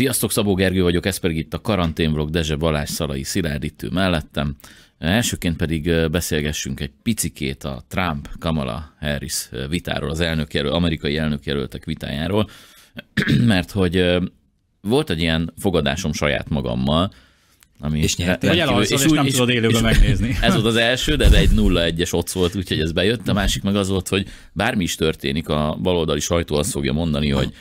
Sziasztok, Szabó Gergő vagyok, ez pedig itt a Karanténvlog, Dezse Balázs, Szalai Szilárd itt mellettem. Elsőként pedig beszélgessünk egy picikét a Trump-Kamala Harris vitáról, az elnökjelöl, amerikai elnökjelöltek vitájáról, mert hogy volt egy ilyen fogadásom saját magammal, ami és nyertél. Vagy elhalszol, és, és, úgy, nem tudod élőben és, megnézni. Ez volt az első, de egy 0-1-es ott volt, úgyhogy ez bejött. A másik meg az volt, hogy bármi is történik, a baloldali sajtó azt fogja mondani, hogy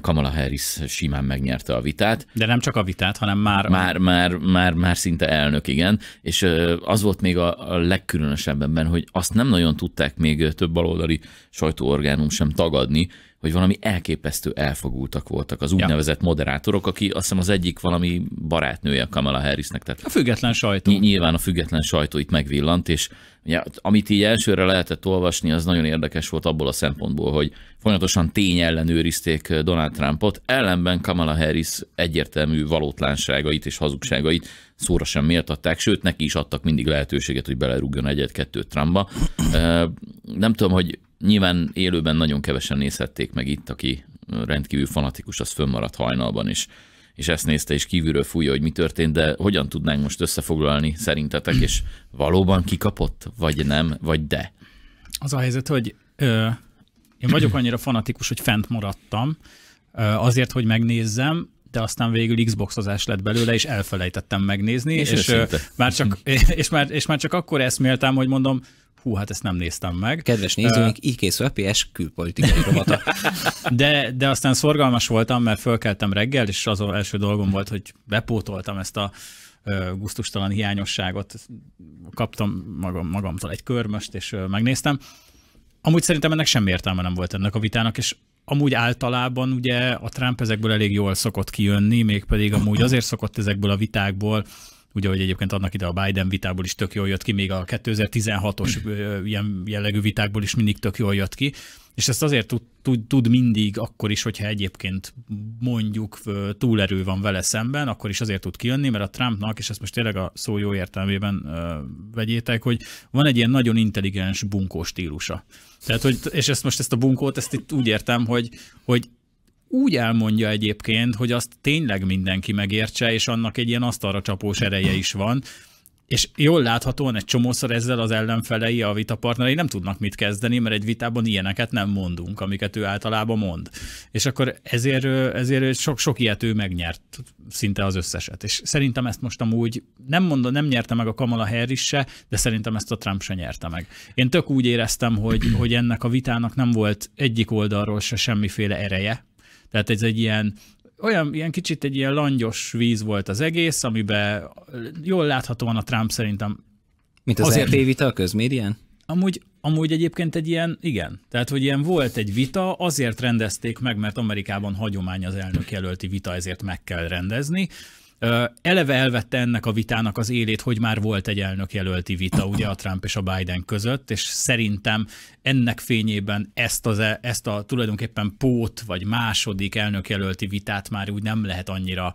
Kamala Harris simán megnyerte a vitát. De nem csak a vitát, hanem már... Már, már, már, már szinte elnök, igen. És az volt még a, legkülönösebb ebben, hogy azt nem nagyon tudták még több baloldali sajtóorgánum sem tagadni, hogy valami elképesztő elfogultak voltak az úgynevezett ja. moderátorok, aki azt hiszem az egyik valami barátnője Kamala Harrisnek. Tehát a független sajtó. Nyilván a független sajtó itt megvillant, és Ugye, amit így elsőre lehetett olvasni, az nagyon érdekes volt abból a szempontból, hogy folyamatosan tény ellenőrizték eh, Donald Trumpot, ellenben Kamala Harris egyértelmű valótlanságait és hazugságait szóra sem méltatták, sőt, neki is adtak mindig lehetőséget, hogy belerúgjon egyet-kettőt Trumpba. Eh, nem tudom, hogy nyilván élőben nagyon kevesen nézhették meg itt, aki eh, rendkívül fanatikus, az fönnmaradt hajnalban is és ezt nézte, és kívülről fújja, hogy mi történt, de hogyan tudnánk most összefoglalni szerintetek, és valóban kikapott, vagy nem, vagy de? Az a helyzet, hogy ö, én vagyok annyira fanatikus, hogy fent maradtam, ö, azért, hogy megnézzem, de aztán végül Xboxozás lett belőle, és elfelejtettem megnézni, és, és, és, már, csak, és, már, és már csak akkor eszméltem, hogy mondom, hú, hát ezt nem néztem meg. Kedves nézőink, uh, így készül a PS külpolitikai robata. de, de aztán szorgalmas voltam, mert fölkeltem reggel, és az első dolgom volt, hogy bepótoltam ezt a gusztustalan hiányosságot. Kaptam magam, magamtól egy körmöst, és megnéztem. Amúgy szerintem ennek semmi értelme nem volt ennek a vitának, és amúgy általában ugye a Trump ezekből elég jól szokott kijönni, mégpedig amúgy azért szokott ezekből a vitákból, ugye, hogy egyébként annak ide a Biden vitából is tök jól jött ki, még a 2016-os mm. ilyen jellegű vitákból is mindig tök jól jött ki, és ezt azért tud, tud, tud mindig, akkor is, hogyha egyébként mondjuk túlerő van vele szemben, akkor is azért tud kijönni, mert a Trumpnak, és ezt most tényleg a szó jó értelmében vegyétek, hogy van egy ilyen nagyon intelligens bunkó stílusa. Tehát, hogy, és ezt most ezt a bunkót, ezt itt úgy értem, hogy, hogy úgy elmondja egyébként, hogy azt tényleg mindenki megértse, és annak egy ilyen asztalra csapós ereje is van, és jól láthatóan egy csomószor ezzel az ellenfelei, a vitapartnerei nem tudnak mit kezdeni, mert egy vitában ilyeneket nem mondunk, amiket ő általában mond. És akkor ezért, ezért sok, sok ilyet ő megnyert szinte az összeset. És szerintem ezt most amúgy nem mondom, nem nyerte meg a Kamala Harris se, de szerintem ezt a Trump se nyerte meg. Én tök úgy éreztem, hogy, hogy ennek a vitának nem volt egyik oldalról se semmiféle ereje, tehát ez egy ilyen olyan, ilyen kicsit egy ilyen langyos víz volt az egész, amiben jól láthatóan a Trump szerintem. Mint az azért... RT vita a közmédián? Amúgy, amúgy egyébként egy ilyen, igen. Tehát, hogy ilyen volt egy vita, azért rendezték meg, mert Amerikában hagyomány az elnök jelölti vita, ezért meg kell rendezni. Eleve elvette ennek a vitának az élét, hogy már volt egy elnökjelölti vita ugye a Trump és a Biden között, és szerintem ennek fényében ezt, az, e, ezt a tulajdonképpen pót vagy második elnökjelölti vitát már úgy nem lehet annyira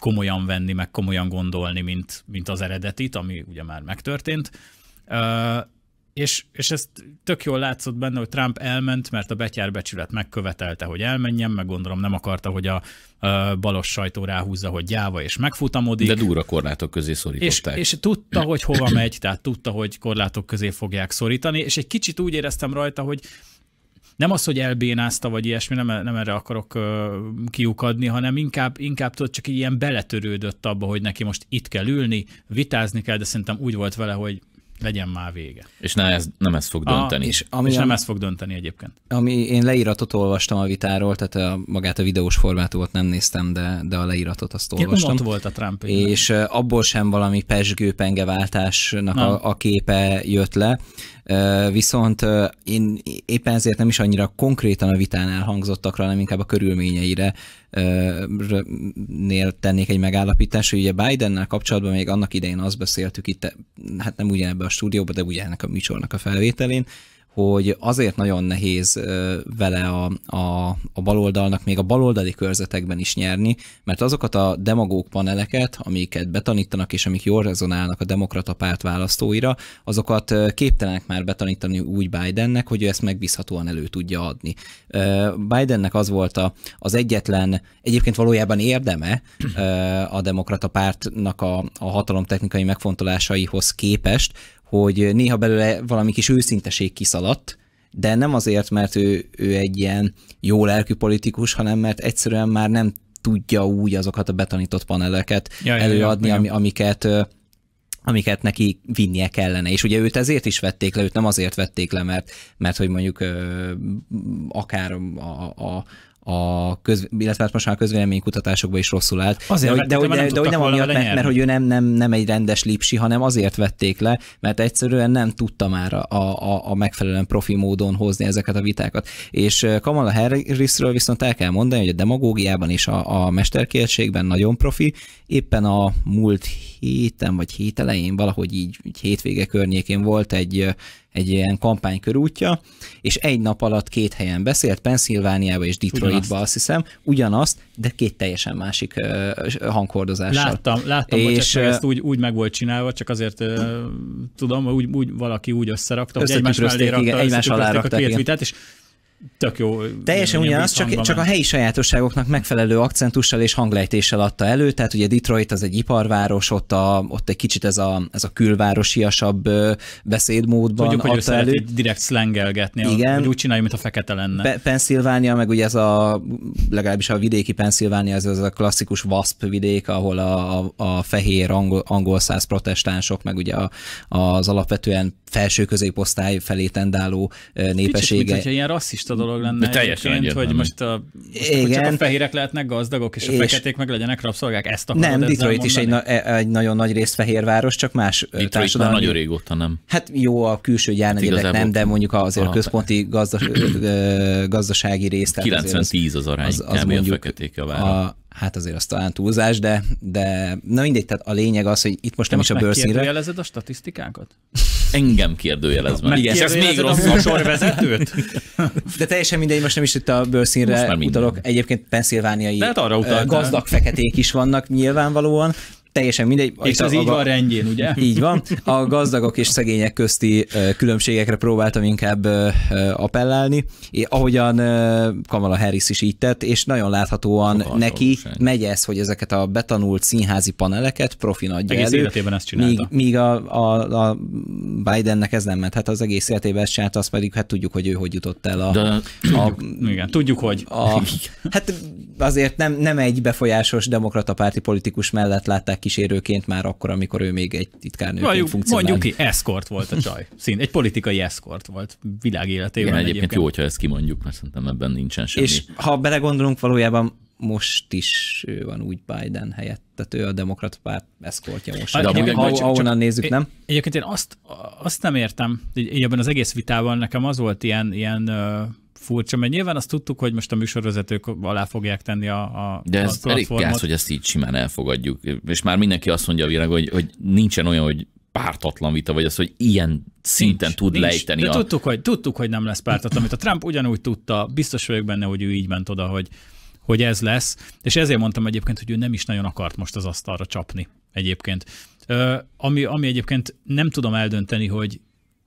komolyan venni, meg komolyan gondolni, mint, mint az eredetit, ami ugye már megtörtént és, és ezt tök jól látszott benne, hogy Trump elment, mert a betyárbecsület megkövetelte, hogy elmenjen, meg gondolom nem akarta, hogy a, a balos sajtó ráhúzza, hogy gyáva és megfutamodik. De durva korlátok közé szorították. És, és tudta, hogy hova megy, tehát tudta, hogy korlátok közé fogják szorítani, és egy kicsit úgy éreztem rajta, hogy nem az, hogy elbénázta, vagy ilyesmi, nem, nem erre akarok uh, kiukadni, hanem inkább, inkább tudod, csak ilyen beletörődött abba, hogy neki most itt kell ülni, vitázni kell, de szerintem úgy volt vele, hogy legyen már vége. És ne ez, nem ez fog dönteni. A, és, ami, és nem ez fog dönteni egyébként. Ami én leíratot olvastam a vitáról, tehát a, magát a videós formátumot nem néztem, de, de a leíratot azt olvastam. volt a Trump. Éve. És abból sem valami pesgő pengeváltásnak a, a képe jött le, Viszont én éppen ezért nem is annyira konkrétan a vitán elhangzottakra, hanem inkább a körülményeire nél tennék egy megállapítást, hogy ugye Bidennel kapcsolatban még annak idején azt beszéltük itt, hát nem ugyanebben a stúdióban, de ugye ennek a műsornak a felvételén, hogy azért nagyon nehéz vele a, a, a baloldalnak még a baloldali körzetekben is nyerni, mert azokat a demagóg paneleket, amiket betanítanak és amik jól rezonálnak a demokrata párt választóira, azokat képtelenek már betanítani úgy Bidennek, hogy ő ezt megbízhatóan elő tudja adni. Bidennek az volt a, az egyetlen, egyébként valójában érdeme a demokrata pártnak a, a hatalomtechnikai megfontolásaihoz képest, hogy néha belőle valami kis őszinteség kiszaladt, de nem azért, mert ő, ő egy ilyen jó lelkű politikus, hanem mert egyszerűen már nem tudja úgy azokat a betanított paneleket ja, előadni, ja, ja. Ami, amiket amiket neki vinnie kellene. És ugye őt ezért is vették le, őt nem azért vették le, mert, mert hogy mondjuk akár a, a, a köz, illetve hát most már a közvéleménykutatásokban is rosszul állt. Azért, de, hogy, de, hogy, de, de hogy nem amiatt, mert, mert hogy ő nem, nem, nem egy rendes lipsi, hanem azért vették le, mert egyszerűen nem tudta már a, a, a megfelelően profi módon hozni ezeket a vitákat. És Kamala Harrisről viszont el kell mondani, hogy a demagógiában és a, a mesterkértségben nagyon profi. Éppen a múlt héten vagy hét elején, valahogy így, így hétvége környékén volt egy egy ilyen kampánykörútja, és egy nap alatt két helyen beszélt, Pennsylvániába és Detroitba. Ugyanazt. azt hiszem, ugyanazt, de két teljesen másik hanghordozással. Láttam, láttam, és hogy ezt úgy, úgy meg volt csinálva, csak azért tudom, hogy úgy, úgy, valaki úgy összerakta, hogy egymás mellé rakta, igen, egymás alá rakta, a két vitát, és Tök jó. Teljesen ugyanaz, csak, csak a helyi sajátosságoknak megfelelő akcentussal és hanglejtéssel adta elő, tehát ugye Detroit az egy iparváros, ott, a, ott egy kicsit ez a, ez a külvárosiasabb beszédmódban Tudjuk, hogy adta ő elő. direkt szlengelgetni, Igen. hogy úgy csinálja, mint a fekete lenne. Pe- Pennsylvania, meg ugye ez a, legalábbis a vidéki Pennsylvania, ez az a klasszikus WASP vidék, ahol a, a, a fehér angol, angol száz protestánsok, meg ugye a, az alapvetően felső középosztály felé tendáló népessége. Kicsit, mint, ilyen rasszista elitista dolog lenne De teljesen egyet, hogy most, a, most Igen. csak a fehérek lehetnek gazdagok, és, és a feketék meg legyenek rabszolgák. Ezt akarod Nem, Detroit is egy, na, e- egy nagyon nagy részt fehérváros, csak más Detroit társadalmi... nagyon régóta nem. Hát jó, a külső gyárnegyedek hát nem, de mondjuk azért a központi gazdas, gazdasági rész. 90-10 az, az arány, az, az mondjuk, a feketék a város. hát azért az talán túlzás, de, de na mindegy, tehát a lényeg az, hogy itt most Te nem most is a bőrszínre. a statisztikákat? Engem kérdőjelez meg. Igen, szóval ez még rosszabb sorvezetőt? De teljesen mindegy, most nem is itt a bőrszínre utalok. Egyébként penszilvániai hát arra gazdag feketék is vannak nyilvánvalóan, teljesen mindegy. És az így a, van rendjén, ugye? Így van. A gazdagok és szegények közti különbségekre próbáltam inkább appellálni, ahogyan Kamala Harris is így tett, és nagyon láthatóan Sokan neki megy ez, hogy ezeket a betanult színházi paneleket profin adja egész elő. életében ezt csinálta. Míg, míg a, a, a Bidennek ez nem ment, hát az egész életében ezt csinálta, azt pedig hát tudjuk, hogy ő hogy jutott el a... De, a, tudjuk, a igen, tudjuk, hogy. A, hát azért nem, nem egy befolyásos demokrata párti politikus mellett látták kísérőként már akkor, amikor ő még egy titkárnő mondjuk, Mondjuk ki, eszkort volt a csaj. Szint, egy politikai eszkort volt világéletében. Igen, egyébként, egyébként jó, hogyha ezt kimondjuk, mert szerintem ebben nincsen semmi. És ha belegondolunk, valójában most is ő van úgy Biden helyett, tehát ő a demokrat párt eszkortja most. Hát, De amúgy, ha, csak, ahonnan csak, nézzük, nem? Egyébként én azt, azt nem értem, hogy ebben az egész vitában nekem az volt ilyen, ilyen furcsa, mert nyilván azt tudtuk, hogy most a műsorvezetők alá fogják tenni a, a De ez a elég gáz, hogy ezt így simán elfogadjuk. És már mindenki azt mondja a világ, hogy, hogy nincsen olyan, hogy pártatlan vita, vagy az, hogy ilyen szinten nincs, tud nincs. lejteni. De a... tudtuk, hogy, tudtuk, hogy nem lesz pártatlan, amit a Trump ugyanúgy tudta, biztos vagyok benne, hogy ő így ment oda, hogy, hogy ez lesz, és ezért mondtam egyébként, hogy ő nem is nagyon akart most az asztalra csapni egyébként. Ö, ami, ami egyébként nem tudom eldönteni, hogy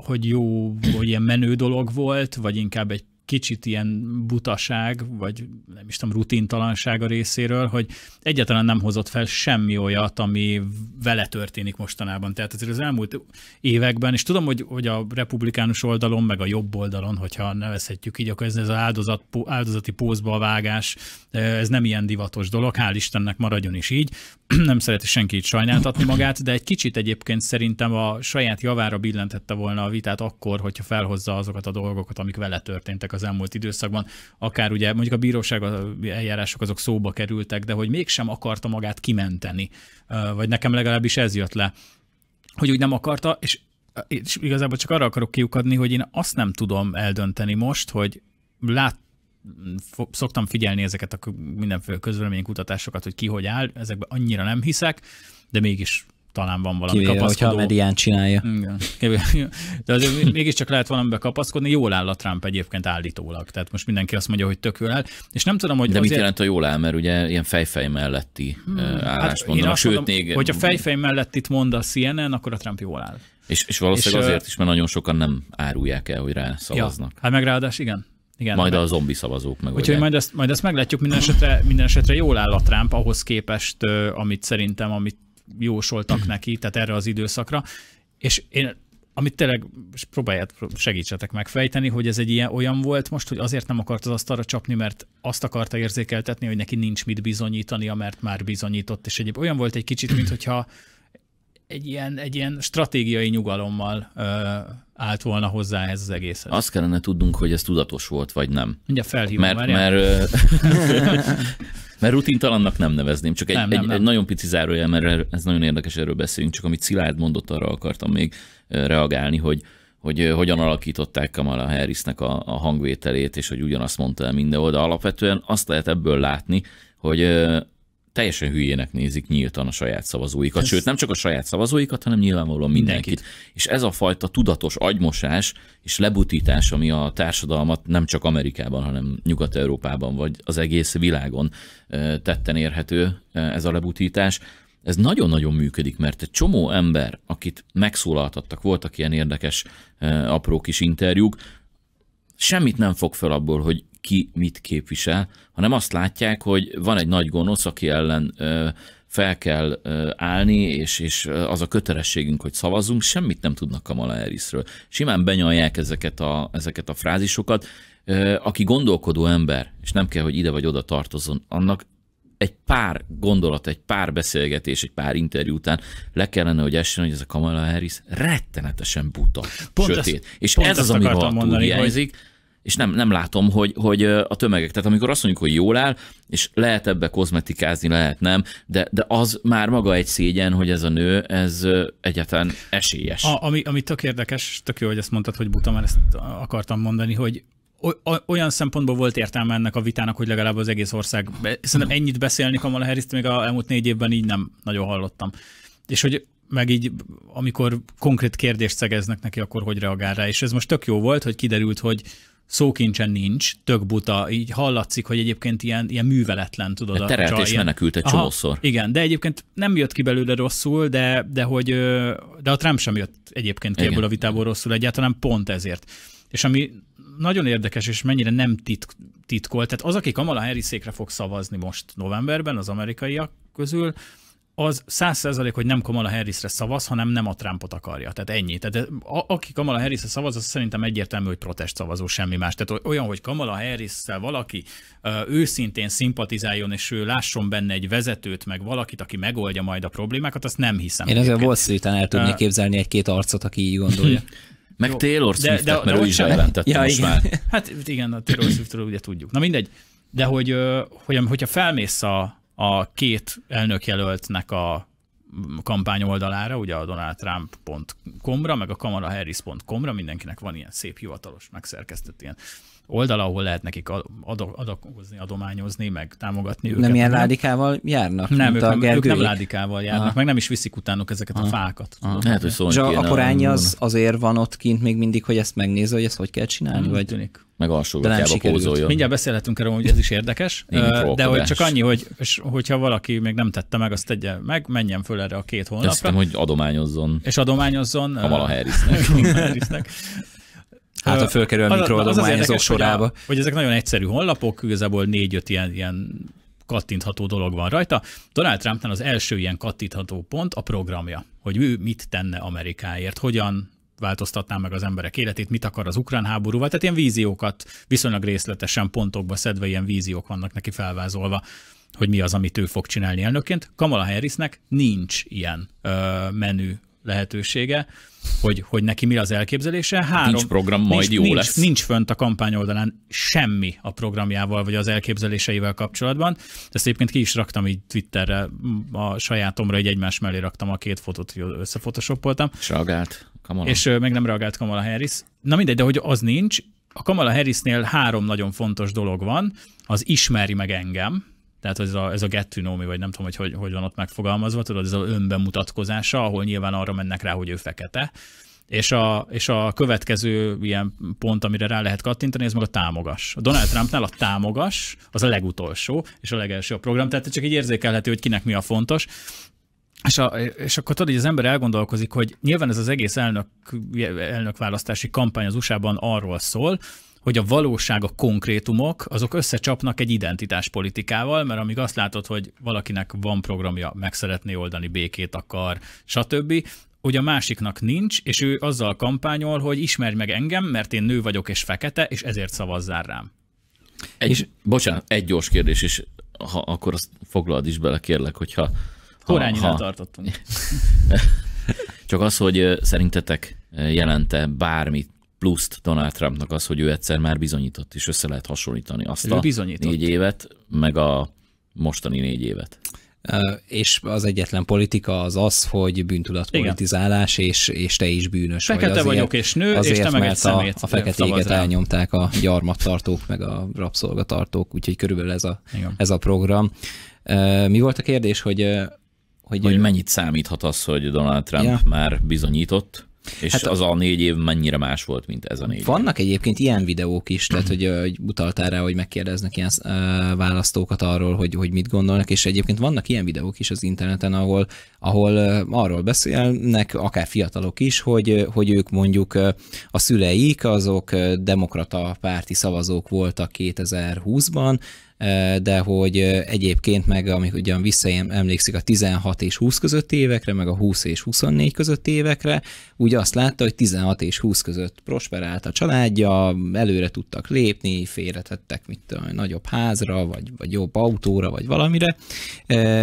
hogy jó, hogy ilyen menő dolog volt, vagy inkább egy kicsit ilyen butaság, vagy nem is tudom, rutintalanság a részéről, hogy egyáltalán nem hozott fel semmi olyat, ami vele történik mostanában. Tehát azért az elmúlt években, és tudom, hogy, hogy a republikánus oldalon, meg a jobb oldalon, hogyha nevezhetjük így, akkor ez, az áldozat, áldozati pózba a vágás, eh, ez nem ilyen divatos dolog, hál' Istennek maradjon is így. nem szereti senki így sajnáltatni magát, de egy kicsit egyébként szerintem a saját javára billentette volna a vitát akkor, hogyha felhozza azokat a dolgokat, amik vele történtek az elmúlt időszakban, akár ugye mondjuk a bíróság eljárások azok szóba kerültek, de hogy mégsem akarta magát kimenteni, vagy nekem legalábbis ez jött le, hogy úgy nem akarta, és és igazából csak arra akarok kiukadni, hogy én azt nem tudom eldönteni most, hogy lát, szoktam figyelni ezeket a mindenféle közvéleménykutatásokat, hogy ki hogy áll, ezekben annyira nem hiszek, de mégis talán van valami Kivéve, kapaszkodó. hogyha a medián csinálja. Igen. De azért mégiscsak lehet valamibe kapaszkodni, jól áll a Trump egyébként állítólag. Tehát most mindenki azt mondja, hogy tök jól áll. És nem tudom, hogy De azért... mit jelent a jól áll, mert ugye ilyen fejfej melletti hmm, állásponton. Hát Sőt, mondom, még... Hogyha fejfej mellett itt mond a CNN, akkor a Trump jól áll. És, és valószínűleg és, azért is, mert nagyon sokan nem árulják el, hogy rá szavaznak. Ja, hát meg ráadás, igen. Igen, majd a zombi szavazók meg. Úgyhogy majd ezt, majd ezt meglátjuk, minden esetre, minden esetre jól áll a Trump ahhoz képest, amit szerintem, amit jósoltak neki, tehát erre az időszakra. És én amit tényleg próbálját segítsetek megfejteni, hogy ez egy ilyen olyan volt most, hogy azért nem akart az asztalra csapni, mert azt akarta érzékeltetni, hogy neki nincs mit bizonyítani, mert már bizonyított, és egyéb olyan volt egy kicsit, mintha egy ilyen, egy ilyen stratégiai nyugalommal ö, állt volna hozzá ez az egész. Azt kellene tudnunk, hogy ez tudatos volt, vagy nem. Mindjárt felhívom, mert, mert, mert Mert rutintalannak nem nevezném, csak egy, nem, nem, egy, nem. egy nagyon pici zárójel, mert ez nagyon érdekes, erről beszélünk, csak amit Szilárd mondott, arra akartam még reagálni, hogy, hogy hogyan alakították Kamala Harrisnek a, a hangvételét, és hogy ugyanazt mondta el mindenhol, de alapvetően azt lehet ebből látni, hogy teljesen hülyének nézik nyíltan a saját szavazóikat, ez... sőt nem csak a saját szavazóikat, hanem nyilvánvalóan mindenkit. mindenkit. És ez a fajta tudatos agymosás és lebutítás, ami a társadalmat nem csak Amerikában, hanem Nyugat-Európában, vagy az egész világon tetten érhető ez a lebutítás, ez nagyon-nagyon működik, mert egy csomó ember, akit megszólaltattak, voltak ilyen érdekes apró kis interjúk, semmit nem fog fel abból, hogy ki mit képvisel, hanem azt látják, hogy van egy nagy gonosz, aki ellen fel kell állni, és, és az a kötelességünk, hogy szavazzunk. semmit nem tudnak Kamala Harrisről. Simán benyalják ezeket a, ezeket a frázisokat. Aki gondolkodó ember, és nem kell, hogy ide vagy oda tartozon, annak egy pár gondolat, egy pár beszélgetés, egy pár interjú után le kellene, hogy essen, hogy ez a Kamala Harris rettenetesen buta, pont sötét. Ezt, és pont ez az, ami rohadtul hiányzik, hogy... és nem, nem látom, hogy, hogy a tömegek, tehát amikor azt mondjuk, hogy jól áll, és lehet ebbe kozmetikázni, lehet nem, de, de az már maga egy szégyen, hogy ez a nő, ez egyáltalán esélyes. A, ami, ami tök érdekes, tök jó, hogy ezt mondtad, hogy buta, mert ezt akartam mondani, hogy olyan szempontból volt értelme ennek a vitának, hogy legalább az egész ország, szerintem ennyit beszélni Kamala harris még a elmúlt négy évben így nem nagyon hallottam. És hogy meg így, amikor konkrét kérdést szegeznek neki, akkor hogy reagál rá. És ez most tök jó volt, hogy kiderült, hogy szókincsen nincs, tök buta, így hallatszik, hogy egyébként ilyen, ilyen műveletlen, tudod. De terelt és ilyen... menekült egy Aha, Igen, de egyébként nem jött ki belőle rosszul, de, de hogy de a Trump sem jött egyébként ki ebből a vitából rosszul egyáltalán pont ezért. És ami nagyon érdekes, és mennyire nem titk, titkolt. Tehát az, aki Kamala Harris székre fog szavazni most novemberben, az amerikaiak közül, az száz százalék, hogy nem Kamala Harrisre szavaz, hanem nem a Trumpot akarja. Tehát ennyi. Tehát eh, a, aki Kamala Harrisre szavaz, az szerintem egyértelmű, hogy protest szavazó, semmi más. Tehát olyan, hogy Kamala harris valaki ö, eh, őszintén szimpatizáljon, és ő lásson benne egy vezetőt, meg valakit, aki megoldja majd a problémákat, azt nem hiszem. Én azért Wall Street-en el tudnék eh, képzelni egy-két arcot, aki így gondolja. Meg Jó, Taylor Swift, de, de, mert de ő is jelentette ja, most igen. már. Hát igen, a Taylor swift ugye tudjuk. Na mindegy, de hogy, hogy hogyha felmész a, a két elnökjelöltnek a kampány oldalára, ugye a donaldtrump.com-ra, meg a kamalaharris.com-ra, mindenkinek van ilyen szép hivatalos, megszerkesztett ilyen oldala ahol lehet nekik adakozni, adományozni, meg támogatni őket. Nem ilyen ládikával járnak? Nem, ők, a nem, ők nem ládikával járnak, Aha. meg nem is viszik utánuk ezeket Aha. a fákat. Lehet, hogy szóval És A korány az azért van ott kint még mindig, hogy ezt megnézze, hogy ezt hogy kell csinálni? Nem, vagy? Tűnik meg alsógatjába pózoljon. Mindjárt beszélhetünk erről, hogy ez is érdekes, de hogy csak annyi, hogy és hogyha valaki még nem tette meg, azt tegye meg, menjen föl erre a két hónapra. Azt hogy adományozzon. És adományozzon. Kamala Harrisnek. Harrisnek. Hát, a fölkerül a mikroadományozók sorába. Hogy, a, hogy ezek nagyon egyszerű honlapok, igazából négy-öt ilyen, ilyen kattintható dolog van rajta. Donald Trumpnál az első ilyen kattintható pont a programja, hogy ő mit tenne Amerikáért, hogyan változtatná meg az emberek életét, mit akar az ukrán háborúval, tehát ilyen víziókat viszonylag részletesen pontokba szedve ilyen víziók vannak neki felvázolva hogy mi az, amit ő fog csinálni elnökként. Kamala Harrisnek nincs ilyen ö, menü lehetősége, hogy, hogy neki mi az elképzelése. Három, nincs program, majd nincs, jó nincs, lesz. Nincs fönt a kampány oldalán semmi a programjával, vagy az elképzeléseivel kapcsolatban. Ezt egyébként ki is raktam így Twitterre, a sajátomra egy egymás mellé raktam a két fotót, hogy összefotoshoppoltam. És reagált Kamala. És meg nem reagált Kamala Harris. Na mindegy, de hogy az nincs, a Kamala Harrisnél három nagyon fontos dolog van, az ismeri meg engem, tehát ez a, ez a get to know me, vagy nem tudom, hogy, hogy hogy van ott megfogalmazva, tudod, ez az önbemutatkozása, ahol nyilván arra mennek rá, hogy ő fekete. És a, és a következő ilyen pont, amire rá lehet kattintani, ez meg a támogas. A Donald Trumpnál a támogas az a legutolsó, és a legelső a program, tehát csak így érzékelhető, hogy kinek mi a fontos. És, a, és akkor tudod, hogy az ember elgondolkozik, hogy nyilván ez az egész elnök, elnökválasztási kampány az USA-ban arról szól, hogy a valóság, a konkrétumok, azok összecsapnak egy identitáspolitikával, mert amíg azt látod, hogy valakinek van programja, meg szeretné oldani, békét akar, stb., hogy a másiknak nincs, és ő azzal kampányol, hogy ismerj meg engem, mert én nő vagyok és fekete, és ezért szavazzál rám. Egy, és, bocsánat, egy gyors kérdés, és ha, akkor azt foglald is bele, kérlek, hogyha... Korányinál ha... tartottunk. Csak az, hogy szerintetek jelente bármit pluszt Donald Trumpnak az, hogy ő egyszer már bizonyított, és össze lehet hasonlítani azt ő a bizonyított. négy évet, meg a mostani négy évet. És az egyetlen politika az az, hogy bűntudatpolitizálás, és, és te is bűnös fekete vagy. Fekete vagyok és nő, azért, és te meg mert egy a, A feketéket elnyomták a gyarmattartók, meg a rabszolgatartók, úgyhogy körülbelül ez a, ez a program. Mi volt a kérdés, hogy hogy, hogy mennyit számíthat az, hogy Donald Trump ja. már bizonyított, és hát az a négy év mennyire más volt, mint ez a négy Vannak év. egyébként ilyen videók is, tehát hogy, hogy utaltál rá, hogy megkérdeznek ilyen uh, választókat arról, hogy, hogy mit gondolnak, és egyébként vannak ilyen videók is az interneten, ahol, ahol uh, arról beszélnek, akár fiatalok is, hogy, hogy ők mondjuk uh, a szüleik, azok demokrata párti szavazók voltak 2020-ban, de hogy egyébként meg, amik ugyan visszaemlékszik a 16 és 20 közötti évekre, meg a 20 és 24 között évekre, úgy azt látta, hogy 16 és 20 között prosperált a családja, előre tudtak lépni, félretettek mit tudom, nagyobb házra, vagy, vagy jobb autóra, vagy valamire,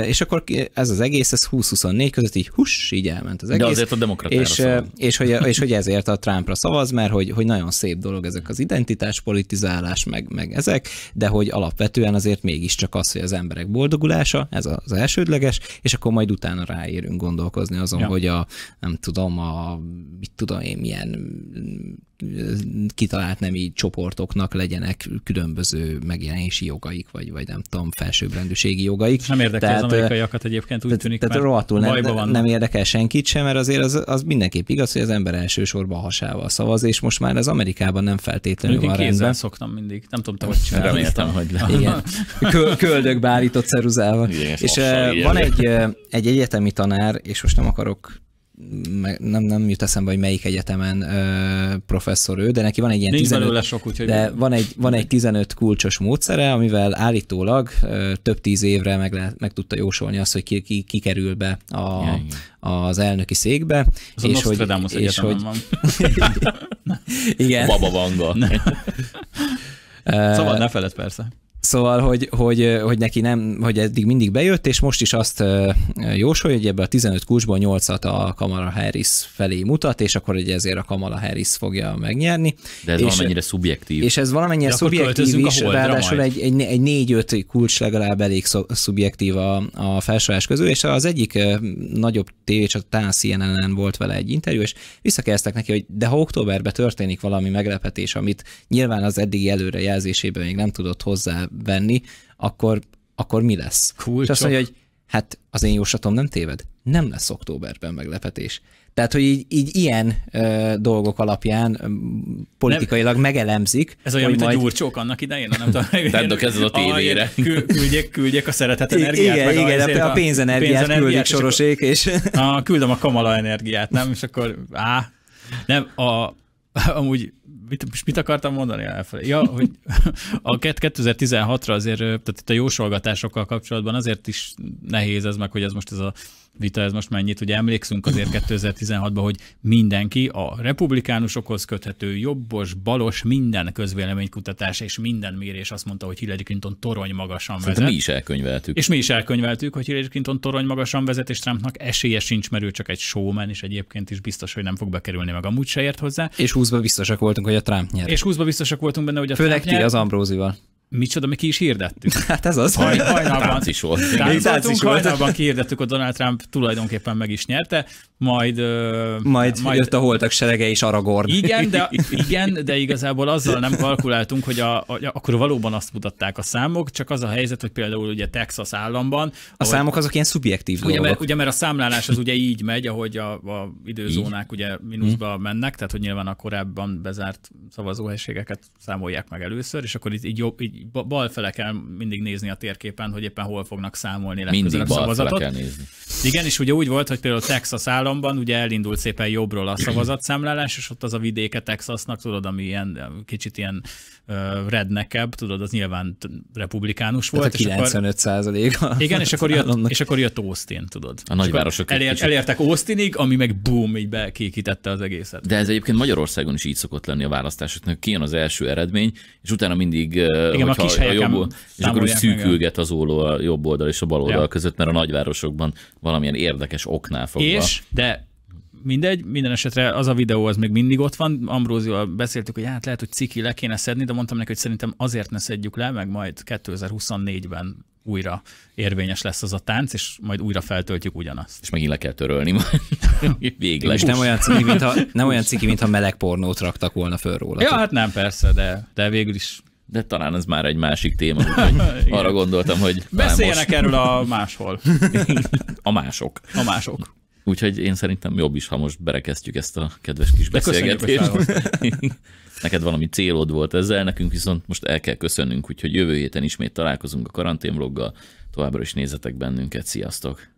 és akkor ez az egész, ez 20-24 között így hus, így elment az egész. De azért a demokratára és, és, hogy, és hogy ezért a Trumpra szavaz, mert hogy, hogy nagyon szép dolog ezek az identitás, politizálás, meg, meg ezek, de hogy alapvetően alapvetően azért mégiscsak az, hogy az emberek boldogulása, ez az elsődleges, és akkor majd utána ráérünk gondolkozni azon, ja. hogy a, nem tudom, a, mit tudom én, milyen kitalált nemi csoportoknak legyenek különböző megjelenési jogaik, vagy, vagy nem tudom, felsőbbrendűségi jogaik. Nem érdekel tehát, az amerikaiakat egyébként, úgy tehát, tűnik, tehát rohadtul nem, nem érdekel senkit sem, mert azért az, az mindenképp igaz, hogy az ember elsősorban hasával szavaz, és most már az Amerikában nem feltétlenül Mindig van rendben. szoktam mindig, nem tudom, te hogy csináltam. Reméltem, hogy le. Igen, köldök állított ceruzával. Igen, és van egy, egy egyetemi tanár, és most nem akarok nem, nem jut eszembe, hogy melyik egyetemen ö, professzor ő, de neki van egy ilyen 15, sok, úgyhogy de van egy, van egy 15 kulcsos módszere, amivel állítólag ö, több tíz évre meg, lehet, meg tudta jósolni azt, hogy ki, ki, ki kerül be a, az elnöki székbe. Az és a hogy, és hogy... van. igen. Baba vanga. Szóval ne feled persze. Szóval, hogy, hogy, hogy neki nem, hogy eddig mindig bejött, és most is azt jósolja, hogy ebbe a 15 kulcsból 8-at a Kamala Harris felé mutat, és akkor ugye ezért a Kamala Harris fogja megnyerni. De ez és, valamennyire szubjektív. És ez valamennyire De szubjektív is, ráadásul majd. egy, egy, egy 4-5 kulcs legalább elég szubjektív a, a felsorás közül, és az egyik nagyobb tévécsatorna, talán CNN-en volt vele egy interjú, és visszakezdtek neki, hogy de ha októberben történik valami meglepetés, amit nyilván az eddigi előrejelzésében még nem tudott hozzá venni, akkor, akkor mi lesz? Kulcsok. És azt mondja, hogy hát az én jósatom nem téved. Nem lesz októberben meglepetés. Tehát, hogy így, így ilyen ö, dolgok alapján ö, politikailag nem, megelemzik. Ez olyan, mint majd... a gyurcsók annak idején, nem tudom. Tedd ez az a tévére. Küldjék, küldjék a szeretet energiát. Igen, meg igen, a, a pénzenergiát, pénzenergiát küldik sorosék. És... és... A, ah, küldöm a kamala energiát, nem? És akkor á, nem, a, amúgy mit, mit akartam mondani? Elfelé? Ja, hogy a 2016-ra azért, tehát itt a jósolgatásokkal kapcsolatban azért is nehéz ez meg, hogy ez most ez a vita, ez most mennyit. Ugye emlékszünk azért 2016-ban, hogy mindenki a republikánusokhoz köthető jobbos, balos, minden közvéleménykutatás és minden mérés azt mondta, hogy Hillary Clinton torony magasan vezet. Szerintem mi is elkönyveltük. És mi is elkönyveltük, hogy Hillary Clinton torony magasan vezet, és Trumpnak esélye sincs, mert ő csak egy showman, és egyébként is biztos, hogy nem fog bekerülni, meg a se ért hozzá. És 20 biztosak volt voltunk, hogy a Trump nyer. És 20-ban biztosak voltunk benne, hogy a Főleg Trump ti az Ambrózival. Micsoda, mi ki is hirdettük. Hát ez az. Haj, hajnalban. Tánc is volt. is volt. hajnalban kihirdettük, hogy Donald Trump tulajdonképpen meg is nyerte, majd... Majd, majd jött a holtak serege és Aragorn. Igen, de, igen, de igazából azzal nem kalkuláltunk, hogy a, a, akkor valóban azt mutatták a számok, csak az a helyzet, hogy például ugye Texas államban... A ahogy, számok azok ilyen szubjektív ugye, dolgok. Mert, ugye mert a számlálás az ugye így megy, ahogy a, a időzónák így? ugye mínuszba hmm. mennek, tehát hogy nyilván a korábban bezárt szavazóhelységeket számolják meg először, és akkor így, így, így így bal fele kell mindig nézni a térképen, hogy éppen hol fognak számolni le mindig szavazatot. Kell nézni. Igen, és ugye úgy volt, hogy például Texas államban ugye elindult szépen jobbról a szavazatszámlálás, és ott az a vidéke Texasnak, tudod, ami ilyen kicsit ilyen rednekebb, tudod, az nyilván republikánus volt. Tehát a 95 százalék. Igen, és akkor, jött, és akkor jött Austin, tudod. A nagyvárosok. Elér, kicsit. elértek Austinig, ami meg boom, így bekékítette az egészet. De ez egyébként Magyarországon is így szokott lenni a választásoknak. Kijön az első eredmény, és utána mindig a kis helyeken jobb, És akkor úgy szűkülget az óló a jobb oldal és a bal oldal ja. között, mert a nagyvárosokban valamilyen érdekes oknál fogva. És, de mindegy, minden esetre az a videó az még mindig ott van. Ambrózival beszéltük, hogy hát lehet, hogy ciki le kéne szedni, de mondtam neki, hogy szerintem azért ne szedjük le, meg majd 2024-ben újra érvényes lesz az a tánc, és majd újra feltöltjük ugyanazt. És megint le kell törölni majd. Végleg. És nem olyan, ciki, mintha, nem olyan ciki, mintha meleg pornót raktak volna föl róla. Ja, hát nem persze, de, de végül is de talán ez már egy másik téma, arra gondoltam, hogy Beszéljenek most... erről a máshol. a mások. A mások. Úgyhogy én szerintem jobb is, ha most berekeztjük ezt a kedves kis beszélgetést. Neked valami célod volt ezzel, nekünk viszont most el kell köszönnünk, úgyhogy jövő héten ismét találkozunk a karanténvloggal. Továbbra is nézzetek bennünket, sziasztok!